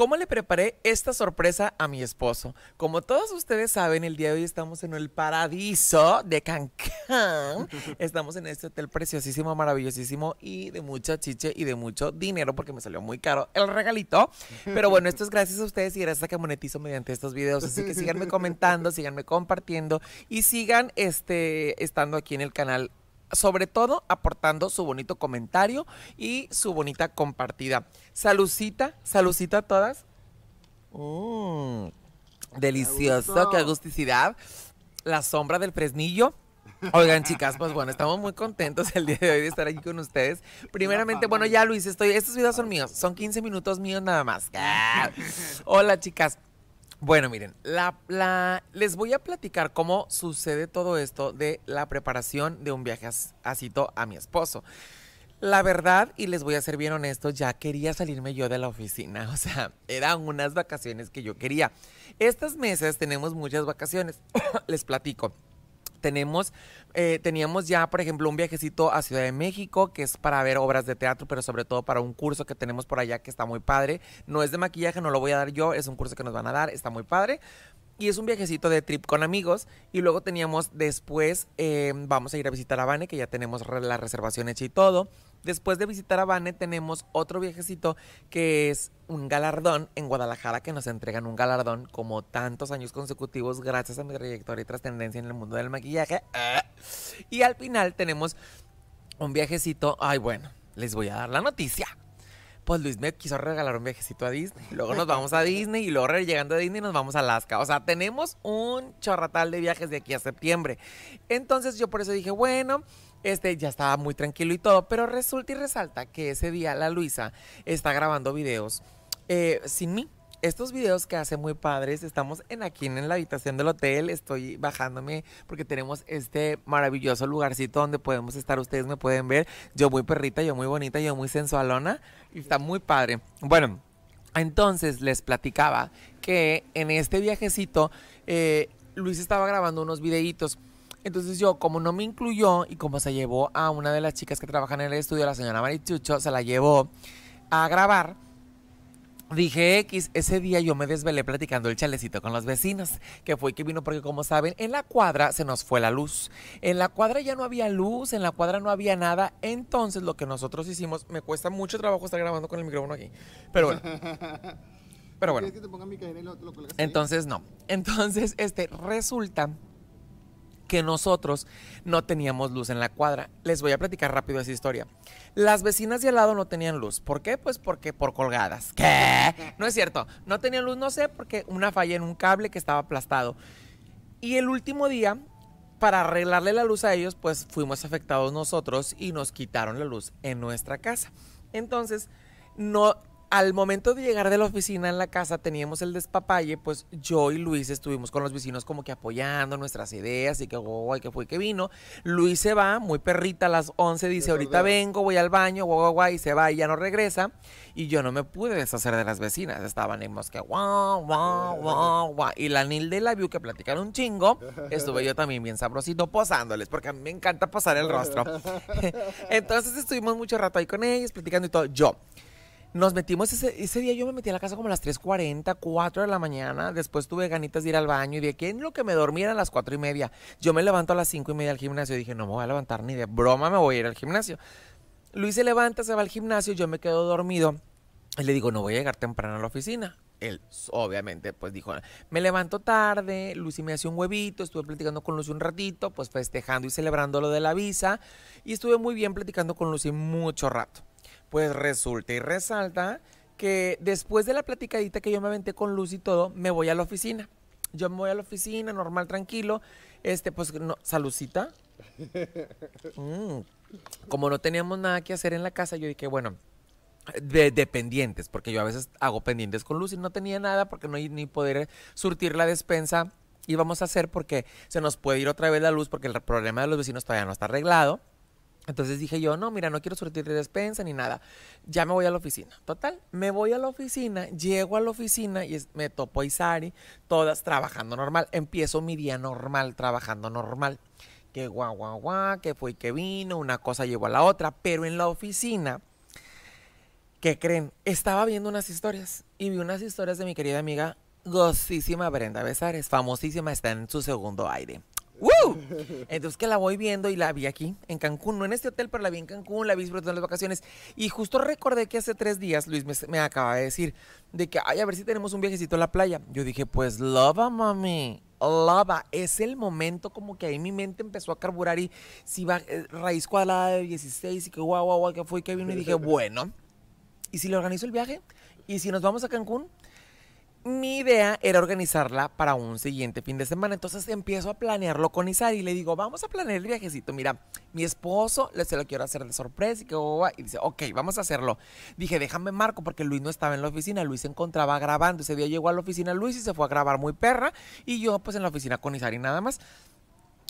¿Cómo le preparé esta sorpresa a mi esposo? Como todos ustedes saben, el día de hoy estamos en el paraíso de Cancán. Estamos en este hotel preciosísimo, maravillosísimo y de mucha chiche y de mucho dinero porque me salió muy caro el regalito. Pero bueno, esto es gracias a ustedes y gracias a que monetizo mediante estos videos. Así que síganme comentando, síganme compartiendo y sigan este, estando aquí en el canal sobre todo aportando su bonito comentario y su bonita compartida. Salucita, salucita a todas. Mm, delicioso, qué agusticidad. La sombra del fresnillo. Oigan, chicas, pues bueno, estamos muy contentos el día de hoy de estar aquí con ustedes. Primeramente, bueno, ya Luis, estoy, estos videos son míos, son 15 minutos míos nada más. Ah. Hola, chicas. Bueno, miren, la, les voy a platicar cómo sucede todo esto de la preparación de un viaje a, cito a mi esposo. La verdad, y les voy a ser bien honesto, ya quería salirme yo de la oficina. O sea, eran unas vacaciones que yo quería. Estas meses tenemos muchas vacaciones. les platico tenemos, eh, teníamos ya, por ejemplo, un viajecito a Ciudad de México, que es para ver obras de teatro, pero sobre todo para un curso que tenemos por allá que está muy padre. No es de maquillaje, no lo voy a dar yo, es un curso que nos van a dar, está muy padre y es un viajecito de trip con amigos. Y luego teníamos después, eh, vamos a ir a visitar a Bane, que ya tenemos la reservación hecha y todo. Después de visitar a Bane, tenemos otro viajecito que es un galardón en Guadalajara, que nos entregan un galardón como tantos años consecutivos, gracias a mi trayectoria y trascendencia en el mundo del maquillaje. Ah. Y al final tenemos un viajecito, ay bueno, les voy a dar la noticia pues Luis me quiso regalar un viajecito a Disney, luego nos vamos a Disney y luego llegando a Disney nos vamos a Alaska. O sea, tenemos un chorratal de viajes de aquí a septiembre. Entonces yo por eso dije, bueno, este ya estaba muy tranquilo y todo, pero resulta y resalta que ese día la Luisa está grabando videos eh, sin mí estos videos que hacen muy padres. Estamos en aquí en la habitación del hotel. Estoy bajándome porque tenemos este maravilloso lugarcito donde podemos estar. Ustedes me pueden ver. Yo muy perrita, yo muy bonita, yo muy sensualona. Y está muy padre. Bueno, entonces les platicaba que en este viajecito eh, Luis estaba grabando unos videitos. Entonces yo, como no me incluyó y como se llevó a una de las chicas que trabajan en el estudio, la señora Marichucho, se la llevó a grabar Dije X, ese día yo me desvelé platicando el chalecito con los vecinos, que fue que vino porque como saben, en la cuadra se nos fue la luz. En la cuadra ya no había luz, en la cuadra no había nada. Entonces lo que nosotros hicimos, me cuesta mucho trabajo estar grabando con el micrófono aquí. Pero bueno. Pero bueno. Entonces no. Entonces, este, resulta que nosotros no teníamos luz en la cuadra. Les voy a platicar rápido esa historia. Las vecinas de al lado no tenían luz. ¿Por qué? Pues porque por colgadas. ¿Qué? No es cierto. No tenían luz, no sé, porque una falla en un cable que estaba aplastado. Y el último día, para arreglarle la luz a ellos, pues fuimos afectados nosotros y nos quitaron la luz en nuestra casa. Entonces, no al momento de llegar de la oficina en la casa teníamos el despapalle, pues yo y Luis estuvimos con los vecinos como que apoyando nuestras ideas y que, guau, oh, que fue que vino. Luis se va, muy perrita, a las 11 dice, ahorita vengo, voy al baño, guau, guau, guau, y se va y ya no regresa. Y yo no me pude deshacer de las vecinas, estaban en que guau, guau, guau, guau. Y la Nil de la View que platicaron un chingo, estuve yo también bien sabrosito posándoles, porque a mí me encanta posar el rostro. Entonces estuvimos mucho rato ahí con ellos, platicando y todo. Yo nos metimos ese, día, yo me metí a la casa como a las 3.40, 4 de la mañana. Después tuve ganitas de ir al baño y de que en lo que me dormía a las cuatro y media. Yo me levanto a las cinco y media al gimnasio. y Dije, no me voy a levantar ni de broma, me voy a ir al gimnasio. Luis se levanta, se va al gimnasio, yo me quedo dormido. Y le digo, no voy a llegar temprano a la oficina él obviamente pues dijo, me levanto tarde, Lucy me hace un huevito, estuve platicando con Lucy un ratito, pues festejando y celebrando lo de la visa y estuve muy bien platicando con Lucy mucho rato. Pues resulta y resalta que después de la platicadita que yo me aventé con Luz y todo, me voy a la oficina. Yo me voy a la oficina, normal, tranquilo. Este, pues, no, salucita. Mm, como no teníamos nada que hacer en la casa, yo dije, bueno, de, pendientes, porque yo a veces hago pendientes con luz y no tenía nada porque no ni poder surtir la despensa íbamos a hacer porque se nos puede ir otra vez la luz porque el problema de los vecinos todavía no está arreglado. Entonces dije yo, no, mira, no quiero surtir de despensa ni nada. Ya me voy a la oficina. Total, me voy a la oficina, llego a la oficina y me topo a Isari, todas trabajando normal. Empiezo mi día normal, trabajando normal. Que guau, guau, guau, que fue que vino, una cosa llegó a la otra. Pero en la oficina, ¿qué creen? Estaba viendo unas historias y vi unas historias de mi querida amiga, gozísima Brenda Besares, famosísima, está en su segundo aire. Entonces que la voy viendo y la vi aquí, en Cancún, no en este hotel, pero la vi en Cancún, la vi disfrutando las vacaciones. Y justo recordé que hace tres días Luis me, acaba de decir de que, ay, a ver si tenemos un viajecito a la playa. Yo dije, pues lava, mami. Lava, es el momento como que ahí mi mente empezó a carburar y si va eh, raíz cuadrada de 16 y que guau, guau, guau, que fue que vino y dije, bueno, ¿y si le organizo el viaje? ¿Y si nos vamos a Cancún? mi idea era organizarla para un siguiente fin de semana. Entonces empiezo a planearlo con Isari y le digo, vamos a planear el viajecito. Mira, mi esposo le se lo quiero hacer de sorpresa y que Y dice, ok, vamos a hacerlo. Dije, déjame marco porque Luis no estaba en la oficina. Luis se encontraba grabando. Ese día llegó a la oficina Luis y se fue a grabar muy perra. Y yo, pues en la oficina con Isari nada más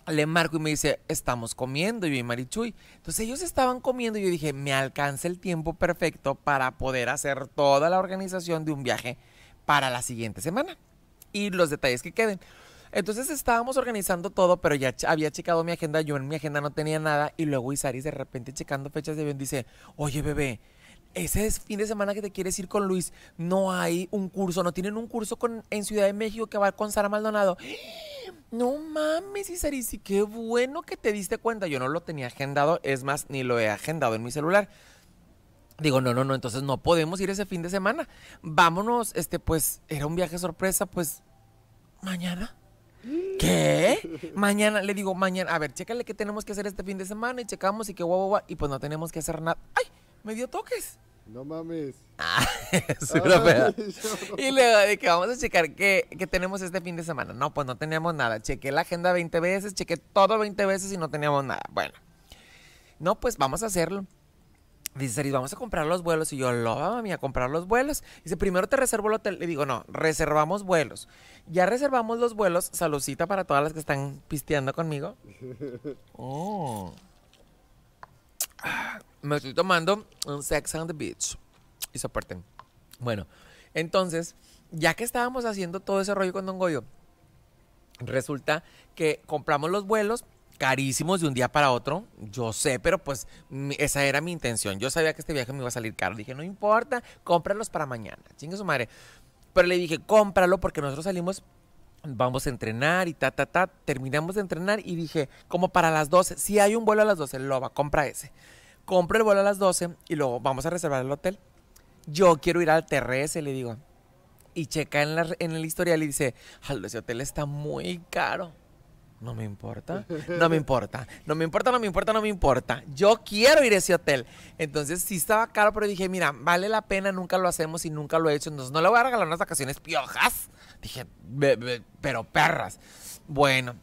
le marco y me dice, estamos comiendo, yo y Marichuy. Entonces ellos estaban comiendo y yo dije, me alcanza el tiempo perfecto para poder hacer toda la organización de un viaje para la siguiente semana y los detalles que queden. Entonces estábamos organizando todo, pero ya había checado mi agenda, yo en mi agenda no tenía nada y luego Isaris de repente checando fechas de bien dice, oye bebé, ese fin de semana que te quieres ir con Luis, no hay un curso, no tienen un curso con, en Ciudad de México que va con Sara Maldonado. No mames, Isaris, y qué bueno que te diste cuenta, yo no lo tenía agendado, es más, ni lo he agendado en mi celular. Digo, no, no, no, entonces no podemos ir ese fin de semana. Vámonos, este, pues, era un viaje sorpresa, pues, mañana. ¿Qué? Mañana, le digo, mañana, a ver, chécale qué tenemos que hacer este fin de semana y checamos y qué guau, guau, y pues no tenemos que hacer nada. ¡Ay! Me dio toques. No mames. Ah, y luego de que vamos a checar qué, qué, tenemos este fin de semana. No, pues no teníamos nada. Chequé la agenda 20 veces, chequé todo 20 veces y no teníamos nada. Bueno. No, pues vamos a hacerlo. Dice vamos a comprar los vuelos. Y yo, lo mami, a comprar los vuelos. Dice, primero te reservo el hotel. Le digo, no, reservamos vuelos. Ya reservamos los vuelos. Salucita para todas las que están pisteando conmigo. Oh. Ah, me estoy tomando un Sex on the Beach. Y soporten. Bueno, entonces, ya que estábamos haciendo todo ese rollo con Don Goyo, resulta que compramos los vuelos carísimos de un día para otro. Yo sé, pero pues esa era mi intención. Yo sabía que este viaje me iba a salir caro. Dije, no importa, cómpralos para mañana. Chingue su madre. Pero le dije, cómpralo porque nosotros salimos vamos a entrenar y ta, ta, ta. Terminamos de entrenar y dije, como para las 12, si hay un vuelo a las 12, Loba, compra ese. Compro el vuelo a las 12 y luego vamos a reservar el hotel. Yo quiero ir al TRS, le digo. Y checa en, el historial y dice, ese hotel está muy caro. No me importa, no me importa, no me importa, no me importa, no me importa. Yo quiero ir a ese hotel. Entonces sí estaba caro, pero dije, mira, vale la pena, nunca lo hacemos y nunca lo he hecho. Entonces no le voy a regalar unas vacaciones piojas. Dije, pero perras. Bueno,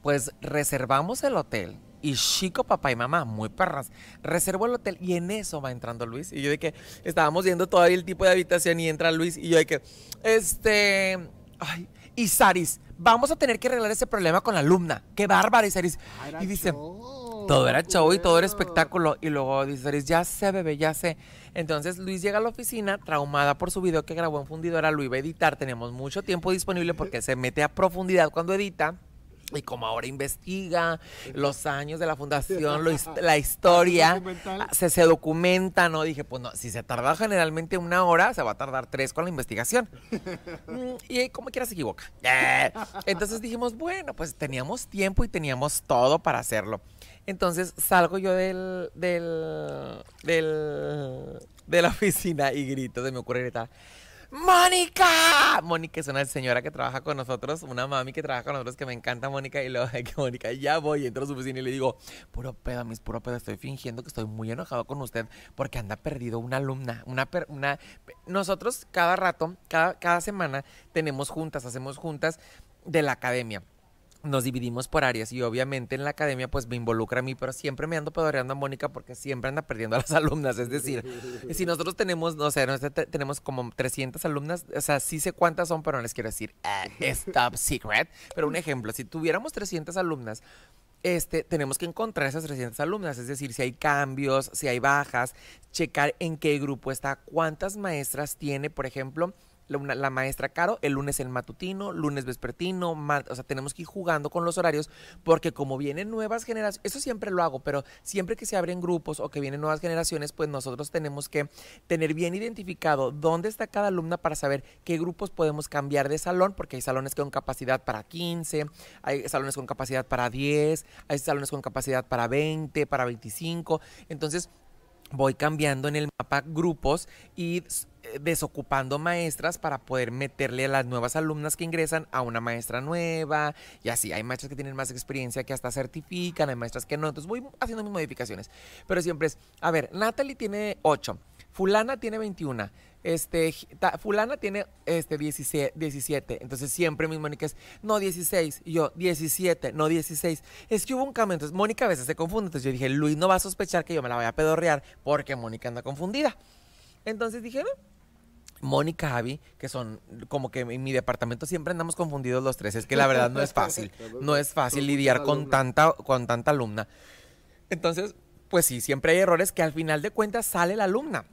pues reservamos el hotel. Y chico, papá y mamá, muy perras. reservo el hotel y en eso va entrando Luis. Y yo dije que estábamos viendo todavía el tipo de habitación y entra Luis. Y yo de que, este, ay, y Saris, vamos a tener que arreglar ese problema con la alumna. Qué bárbara, Saris. Y dice, todo era show y todo era espectáculo. Y luego dice Saris, ya sé, bebé, ya sé. Entonces Luis llega a la oficina traumada por su video que grabó en Fundidora. Lo iba a editar. Tenemos mucho tiempo disponible porque se mete a profundidad cuando edita y como ahora investiga los años de la fundación, la historia, se, documenta, ¿no? Dije, pues no, si se tarda generalmente una hora, se va a tardar tres con la investigación. y como quiera se equivoca. Eh, entonces dijimos, bueno, pues teníamos tiempo y teníamos todo para hacerlo. Entonces salgo yo del, del, de la oficina y grito, se me ocurre gritar ¡Mónica! Mónica es una señora que trabaja con nosotros, una mami que trabaja con nosotros, que me encanta Mónica, y luego que Mónica, ya voy, entro a su oficina y le digo, puro pedo, mis puro pedo, estoy fingiendo que estoy muy enojado con usted porque anda perdido una alumna, una, Nosotros cada rato, cada, cada semana, tenemos juntas, hacemos juntas de la academia nos dividimos por áreas y obviamente en la academia pues me involucra a mí, pero siempre me ando pedoreando a Mónica porque siempre anda perdiendo a las alumnas, es decir, si nosotros tenemos, no sé, tenemos como 300 alumnas, o sea, sí sé cuántas son, pero no les quiero decir, stop ah, es secret, pero un ejemplo, si tuviéramos 300 alumnas, este, tenemos que encontrar esas 300 alumnas, es decir, si hay cambios, si hay bajas, checar en qué grupo está, cuántas maestras tiene, por ejemplo, la, maestra Caro, el lunes el matutino, lunes vespertino, o sea, tenemos que ir jugando con los horarios porque como vienen nuevas generaciones, eso siempre lo hago, pero siempre que se abren grupos o que vienen nuevas generaciones, pues nosotros tenemos que tener bien identificado dónde está cada alumna para saber qué grupos podemos cambiar de salón, porque hay salones con capacidad para 15, hay salones con capacidad para 10, hay salones con capacidad para 20, para 25, entonces voy cambiando en el mapa grupos y desocupando maestras para poder meterle a las nuevas alumnas que ingresan a una maestra nueva y así. Hay maestras que tienen más experiencia que hasta certifican, hay maestras que no. Entonces voy haciendo mis modificaciones. Pero siempre es, a ver, Natalie tiene 8, fulana tiene 21. Este, fulana tiene este 17 17. Entonces siempre mi Mónica es, no 16. Y yo, 17, no 16. Es que hubo un cambio. Entonces Mónica a veces se confunde. Entonces yo dije, Luis no va a sospechar que yo me la voy a pedorrear porque Mónica anda confundida. Entonces dije, no, Mónica Javi, que son como que en mi departamento siempre andamos confundidos los tres. Es que la verdad no es fácil. No es fácil lidiar con tanta, con tanta alumna. Entonces, pues sí, siempre hay errores que al final de cuentas sale la alumna.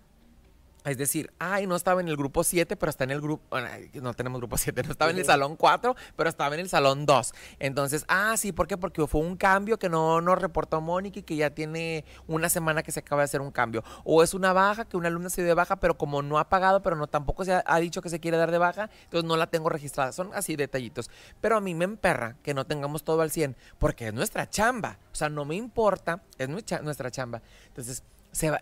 Es decir, ay, no estaba en el grupo 7, pero está en el grupo, bueno, no tenemos grupo 7, no estaba en el salón 4, pero estaba en el salón 2. Entonces, ah, sí, ¿por qué? Porque fue un cambio que no nos reportó Mónica y que ya tiene una semana que se acaba de hacer un cambio. O es una baja, que una alumna se dio de baja, pero como no ha pagado, pero no tampoco se ha, ha dicho que se quiere dar de baja, entonces no la tengo registrada. Son así detallitos. Pero a mí me emperra que no tengamos todo al 100, porque es nuestra chamba. O sea, no me importa, es nuestra chamba. Entonces,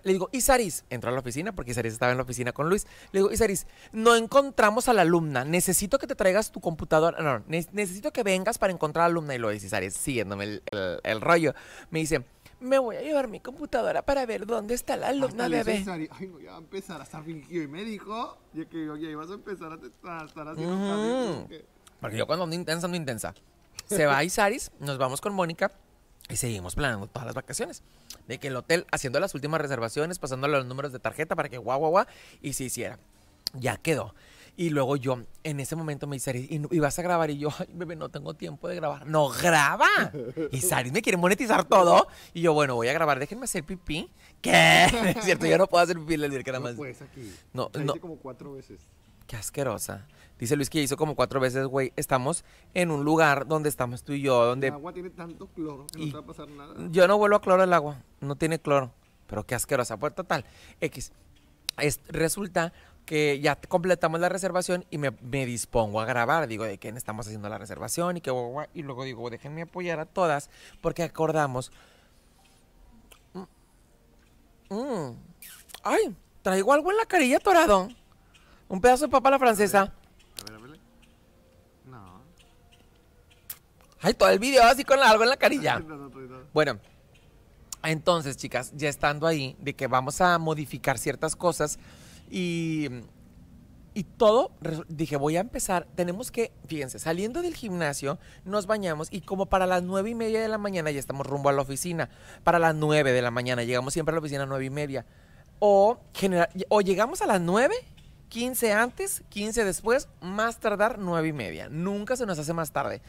le digo, Isaris, entró a la oficina porque Isaris estaba en la oficina con Luis. Le digo, Isaris, no encontramos a la alumna. Necesito que te traigas tu computadora. No, necesito que vengas para encontrar a la alumna. Y lo dice Isaris, siguiéndome el, el, rollo. Me dice, me voy a llevar mi computadora para ver dónde está la alumna, Hasta bebé. Isaris, ay, voy a empezar a estar fingido y dijo. Ya que ya ibas a empezar a, estar Porque yo cuando ando intensa, ando intensa. Se va Isaris, nos vamos con Mónica. Y seguimos planeando todas las vacaciones. De que el hotel haciendo las últimas reservaciones, pasándole los números de tarjeta para que guau, guau, guau, y se hiciera. Ya quedó. Y luego yo, en ese momento me dice, ¿y, y vas a grabar? Y yo, ay, bebé, no tengo tiempo de grabar. ¡No, graba! Y Sari me quiere monetizar todo. Y yo, bueno, voy a grabar, déjenme hacer pipí. ¿Qué? es cierto, yo no puedo hacer pipí, le que nada No, puedes aquí. No, no. como cuatro veces. Qué asquerosa. Dice Luis que hizo como cuatro veces, güey. Estamos en un lugar donde estamos tú y yo, donde. El agua tiene tanto cloro que no te va a pasar nada. Yo no vuelvo a cloro el agua. No tiene cloro. Pero qué asquerosa. Pues total. X. resulta que ya completamos la reservación y me, me, dispongo a grabar. Digo, ¿de quién estamos haciendo la reservación? Y que Y luego digo, déjenme apoyar a todas porque acordamos. Mm, mm, ay, traigo algo en la carilla torado. Un pedazo de papa a la francesa. A ver, a ver, No. Ay, todo el video así con algo en la carilla. bueno. Entonces, chicas, ya estando ahí, de que vamos a modificar ciertas cosas y, y todo, dije, voy a empezar, tenemos que, fíjense, saliendo del gimnasio, nos bañamos y como para las nueve y media de la mañana ya estamos rumbo a la oficina, para las nueve de la mañana, llegamos siempre a la oficina a nueve y media, o, general, o llegamos a las nueve 15 antes, 15 después, más tardar 9 y media. Nunca se nos hace más tarde.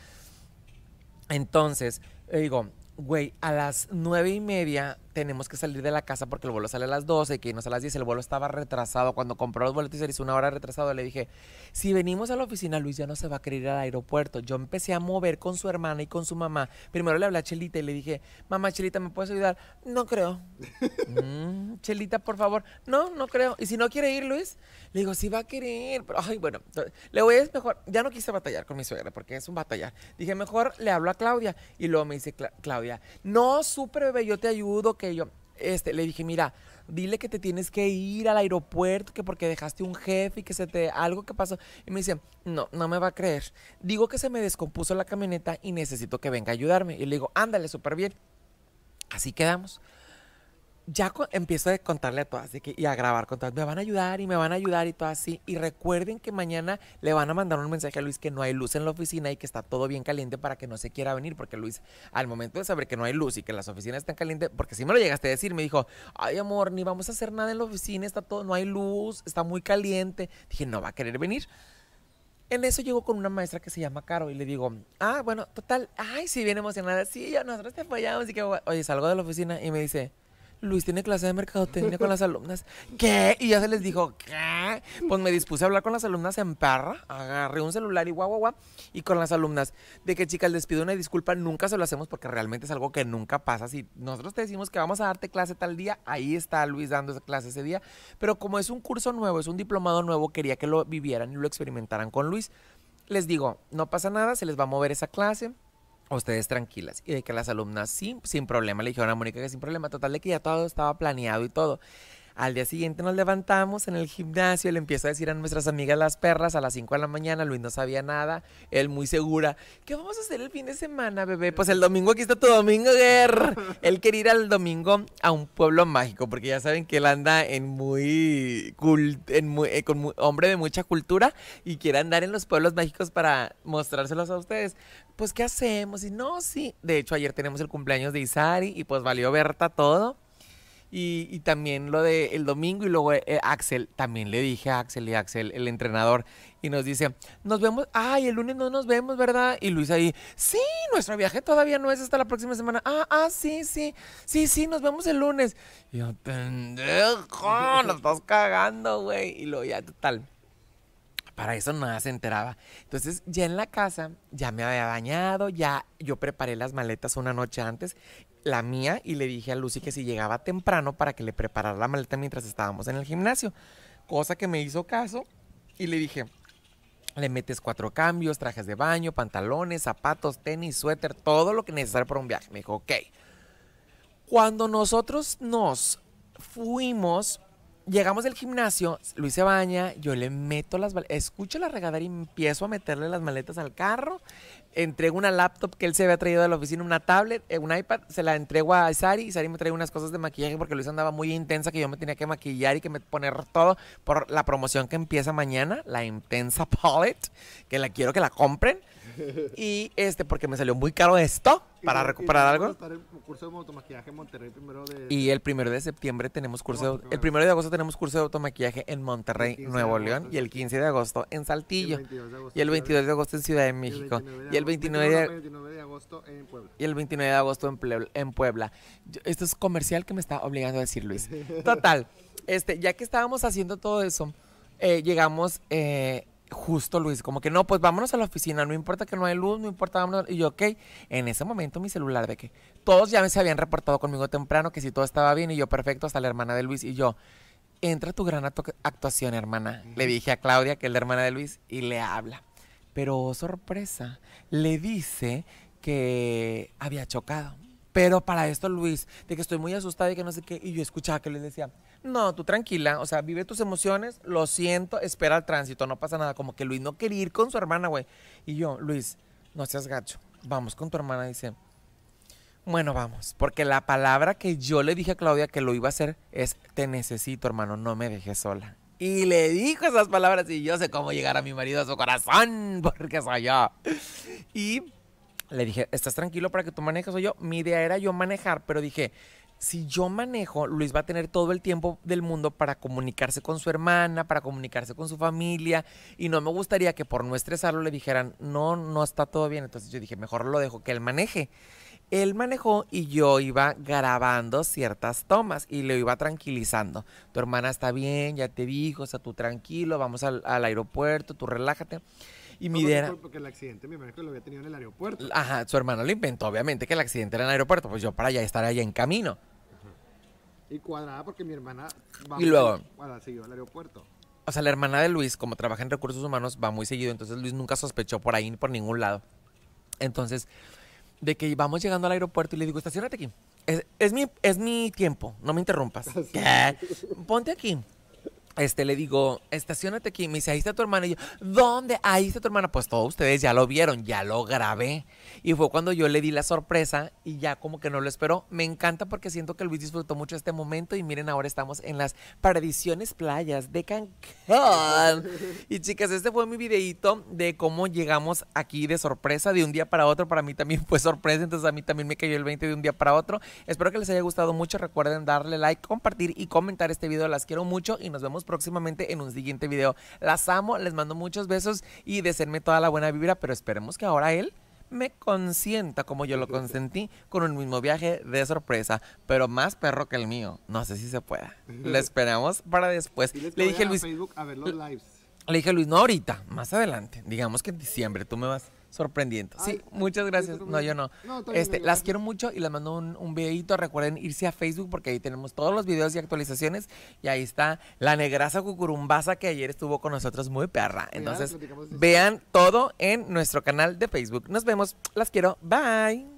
Entonces, digo, güey, a las 9 y media tenemos que salir de la casa porque el vuelo sale a las 12 que que sale a las 10. El vuelo estaba retrasado. Cuando compró los boletos y se hizo una hora retrasado, le dije, si venimos a la oficina, Luis ya no se va a querer ir al aeropuerto. Yo empecé a mover con su hermana y con su mamá. Primero le hablé a Chelita y le dije, mamá, Chelita, ¿me puedes ayudar? No creo. Mm, Chelita, por favor. No, no creo. Y si no quiere ir, Luis, le digo, sí va a querer. Pero, ay, bueno, le voy a decir mejor. Ya no quise batallar con mi suegra porque es un batallar. Dije, mejor le hablo a Claudia. Y luego me dice, Claudia, no, súper bebé, yo te ayudo yo este, le dije, mira, dile que te tienes que ir al aeropuerto, que porque dejaste un jefe y que se te algo que pasó. Y me dice, no, no me va a creer. Digo que se me descompuso la camioneta y necesito que venga a ayudarme. Y le digo, ándale, súper bien. Así quedamos ya empiezo a contarle a todas que, y a grabar con todas. Me van a ayudar y me van a ayudar y todo así. Y recuerden que mañana le van a mandar un mensaje a Luis que no hay luz en la oficina y que está todo bien caliente para que no se quiera venir. Porque Luis, al momento de saber que no hay luz y que las oficinas están calientes, porque si me lo llegaste a decir, me dijo, ay amor, ni vamos a hacer nada en la oficina, está todo, no hay luz, está muy caliente. Dije, no va a querer venir. En eso llego con una maestra que se llama Caro y le digo, ah, bueno, total, ay, sí, bien emocionada, sí, ya nosotros te apoyamos y que, oye, salgo de la oficina y me dice, Luis tiene clase de mercadotecnia con las alumnas. ¿Qué? Y ya se les dijo, ¿qué? Pues me dispuse a hablar con las alumnas en parra, agarré un celular y guau, guau, guau, y con las alumnas, de que chicas, les pido una disculpa, nunca se lo hacemos porque realmente es algo que nunca pasa. Si nosotros te decimos que vamos a darte clase tal día, ahí está Luis dando esa clase ese día, pero como es un curso nuevo, es un diplomado nuevo, quería que lo vivieran y lo experimentaran con Luis. Les digo, no pasa nada, se les va a mover esa clase ustedes tranquilas. Y de que las alumnas sin, sin problema le dijeron a Mónica que sin problema, total de que ya todo estaba planeado y todo. Al día siguiente nos levantamos en el gimnasio, le empieza a decir a nuestras amigas las perras a las 5 de la mañana, Luis no sabía nada, él muy segura, ¿qué vamos a hacer el fin de semana, bebé? Pues el domingo, aquí está tu domingo, Guerrero. Él quiere ir al domingo a un pueblo mágico, porque ya saben que él anda en muy, eh, con hombre de mucha cultura y quiere andar en los pueblos mágicos para mostrárselos a ustedes. Pues, ¿qué hacemos? Y no, sí, de hecho ayer tenemos el cumpleaños de Isari y pues valió Berta todo. Y, también lo de el domingo y luego eh, Axel, también le dije a Axel y Axel, el entrenador, y nos dice, nos vemos, ay, el lunes no nos vemos, ¿verdad? Y Luis ahí, sí, nuestro viaje todavía no es hasta la próxima semana. Ah, ah, sí, sí, sí, sí, nos vemos el lunes. Y yo, pendejo, nos estás cagando, güey. Y luego ya, total. Para eso nada se enteraba. Entonces, ya en la casa, ya me había bañado, ya yo preparé las maletas una noche antes la mía y le dije a Lucy que si llegaba temprano para que le preparara la maleta mientras estábamos en el gimnasio. Cosa que me hizo caso y le dije, le metes cuatro cambios, trajes de baño, pantalones, zapatos, tenis, suéter, todo lo que necesario para un viaje. Me dijo, ok. Cuando nosotros nos fuimos, llegamos del gimnasio, Luis se baña, yo le meto las escucho la regadera y empiezo a meterle las maletas al carro. Entrego una laptop que él se había traído de la oficina, una tablet, eh, un iPad, se la entrego a Sari y Sari me trae unas cosas de maquillaje porque Luis andaba muy intensa que yo me tenía que maquillar y que me poner todo por la promoción que empieza mañana, la Intensa Palette, que la quiero que la compren. Y este, porque me salió muy caro esto para recuperar algo. Y el primero de septiembre tenemos curso de, El primero de agosto tenemos curso de automaquillaje en Monterrey, Nuevo León. Y el 15 de agosto en Saltillo. Y el 22 de agosto, en Ciudad de México. Y el 29 de, agosto, en Puebla. Y el 29 de agosto en Puebla. esto es comercial que me está obligando a decir Luis. Total. este, ya que estábamos haciendo todo eso, eh, llegamos... Eh, Justo Luis, como que no, pues vámonos a la oficina, no importa que no hay luz, no importa, vámonos. Y yo, ok, en ese momento mi celular de que todos ya me se habían reportado conmigo temprano, que si todo estaba bien y yo perfecto, hasta la hermana de Luis y yo, entra tu gran actuación, hermana. Le dije a Claudia, que es la hermana de Luis, y le habla. Pero oh, sorpresa, le dice que había chocado. Pero para esto, Luis, de que estoy muy asustada y que no sé qué, y yo escuchaba que le decía, no, tú tranquila, o sea, vive tus emociones, lo siento, espera el tránsito, no pasa nada. Como que Luis no quería ir con su hermana, güey. Y yo, Luis, no seas gacho, vamos con tu hermana, dice. Bueno, vamos, porque la palabra que yo le dije a Claudia que lo iba a hacer es, te necesito, hermano, no me dejes sola. Y le dijo esas palabras y yo sé cómo llegar a mi marido a su corazón, porque soy yo. Y le dije, ¿estás tranquilo para que tú manejes o yo? Mi idea era yo manejar, pero dije, si yo manejo, Luis va a tener todo el tiempo del mundo para comunicarse con su hermana, para comunicarse con su familia, y no me gustaría que por no estresarlo le dijeran, no, no está todo bien. Entonces yo dije, mejor lo dejo que él maneje. Él manejó y yo iba grabando ciertas tomas y le iba tranquilizando. Tu hermana está bien, ya te dijo, o tú tranquilo, vamos al, al aeropuerto, tú relájate. Y mi Porque el accidente, mi hermano lo había tenido en el aeropuerto. Ajá, su hermano lo inventó, obviamente, que el accidente era en el aeropuerto. Pues yo para allá estar allá en camino. Y cuadrada porque mi hermana va y luego, al aeropuerto. O sea, la hermana de Luis, como trabaja en recursos humanos, va muy seguido. Entonces Luis nunca sospechó por ahí ni por ningún lado. Entonces, de que vamos llegando al aeropuerto y le digo, estacionate aquí. Es, mi, es mi tiempo, no me interrumpas. Ah, ¿Qué? Ponte aquí este, le digo, estacionate aquí. Me dice, ahí está tu hermana. Y yo, ¿dónde? Ahí está tu hermana. Pues todos ustedes ya lo vieron, ya lo grabé. Y fue cuando yo le di la sorpresa y ya como que no lo esperó. Me encanta porque siento que Luis disfrutó mucho este momento. Y miren, ahora estamos en las Perdiciones Playas de Cancún. Y chicas, este fue mi videito de cómo llegamos aquí de sorpresa, de un día para otro. Para mí también fue sorpresa, entonces a mí también me cayó el 20 de un día para otro. Espero que les haya gustado mucho. Recuerden darle like, compartir y comentar este video. Las quiero mucho y nos vemos próximamente en un siguiente video. Las amo, les mando muchos besos y deseenme toda la buena vibra, pero esperemos que ahora él me consienta como yo lo consentí con un mismo viaje de sorpresa, pero más perro que el mío. No sé si se pueda. le esperamos para después. Le dije Luis. a ver los lives. Le dije Luis, no ahorita, más adelante. Digamos que en diciembre tú me vas sorprendiendo. sí, muchas gracias. No, yo no. este, las quiero mucho y les mando un, un videito. Recuerden irse a Facebook porque ahí tenemos todos los videos y actualizaciones. Y ahí está la negrasa cucurumbaza que ayer estuvo con nosotros muy perra. Entonces, vean todo en nuestro canal de Facebook. Nos vemos. Las quiero. Bye.